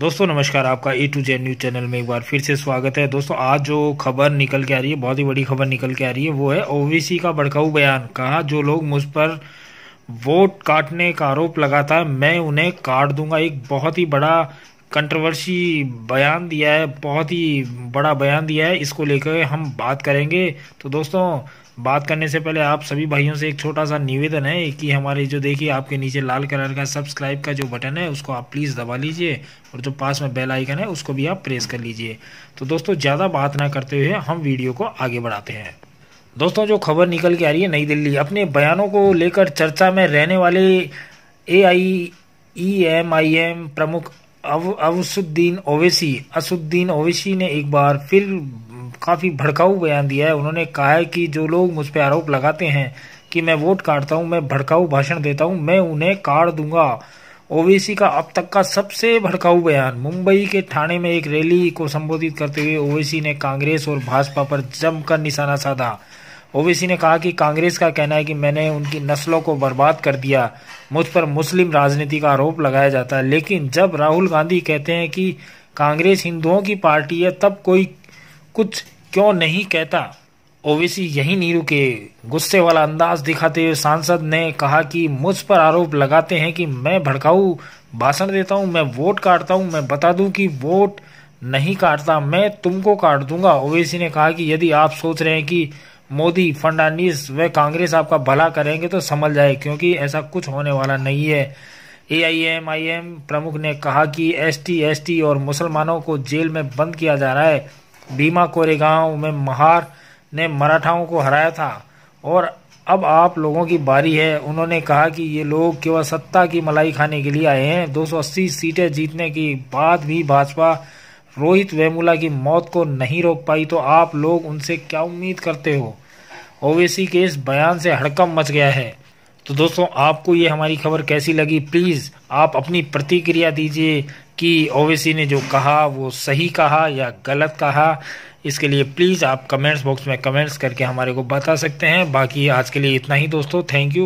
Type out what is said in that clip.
दोस्तों नमस्कार आपका A to Z news channel में एक बार फिर से स्वागत है दोस्तों आज जो खबर निकल के आ रही है बहुत ही बड़ी खबर निकल के आ रही है वो है ओवीसी का भड़काऊ बयान कहा जो लोग मुझ पर वोट काटने का आरोप लगाता है मैं उन्हें काट दूंगा एक बहुत ही बड़ा कंट्रोवर्सी बयान दिया है बहुत ही बड़ा बयान दिया है इसको लेकर हम बात करेंगे तो दोस्तों बात करने से पहले आप सभी भाइयों से एक छोटा सा निवेदन है कि हमारे जो देखिए आपके नीचे लाल कलर का सब्सक्राइब का जो बटन है उसको आप प्लीज़ दबा लीजिए और जो पास में बेल आइकन है उसको भी आप प्रेस कर लीजिए तो दोस्तों ज़्यादा बात ना करते हुए हम वीडियो को आगे बढ़ाते हैं दोस्तों जो खबर निकल के आ रही है नई दिल्ली अपने बयानों को लेकर चर्चा में रहने वाले ए आई ई एम आई एम प्रमुख अवसुद्दीन ओवैसी असुद्दीन ओवैसी ने एक बार फिर काफ़ी भड़काऊ बयान दिया है उन्होंने कहा है कि जो लोग मुझ पर आरोप लगाते हैं कि मैं वोट काटता हूँ मैं भड़काऊ भाषण देता हूँ मैं उन्हें काट दूंगा ओवैसी का अब तक का सबसे भड़काऊ बयान मुंबई के थाने में एक रैली को संबोधित करते हुए ओवैसी ने कांग्रेस और भाजपा पर जमकर निशाना साधा ओवैसी ने कहा कि कांग्रेस का कहना है कि मैंने उनकी नस्लों को बर्बाद कर दिया मुझ पर मुस्लिम राजनीति का आरोप लगाया जाता है लेकिन जब राहुल गांधी कहते हैं कि कांग्रेस हिंदुओं की पार्टी है तब कोई कुछ क्यों नहीं कहता ओवैसी यही नहीं रुके गुस्से वाला अंदाज दिखाते हुए सांसद ने कहा कि मुझ पर आरोप लगाते हैं कि मैं भड़काऊ भाषण देता हूं मैं वोट काटता हूं मैं बता दूं कि वोट नहीं काटता मैं तुमको काट दूंगा ओवैसी ने कहा कि यदि आप सोच रहे हैं कि मोदी फर्नांडिस व कांग्रेस आपका भला करेंगे तो समझ जाए क्योंकि ऐसा कुछ होने वाला नहीं है ए आई एम आई एम प्रमुख ने कहा कि एस टी एस टी और मुसलमानों को जेल में बंद किया जा रहा है भीमा कोरेगांव में महार ने मराठाओं को हराया था और अब आप लोगों की बारी है उन्होंने कहा कि ये लोग केवल सत्ता की मलाई खाने के लिए आए हैं 280 सीटें जीतने की बाद भी भाजपा रोहित वेमुला की मौत को नहीं रोक पाई तो आप लोग उनसे क्या उम्मीद करते हो ओवैसी के इस बयान से हड़कम मच गया है तो दोस्तों आपको ये हमारी खबर कैसी लगी प्लीज़ आप अपनी प्रतिक्रिया दीजिए कि ओवैसी ने जो कहा वो सही कहा या गलत कहा इसके लिए प्लीज़ आप कमेंट्स बॉक्स में कमेंट्स करके हमारे को बता सकते हैं बाकी आज के लिए इतना ही दोस्तों थैंक यू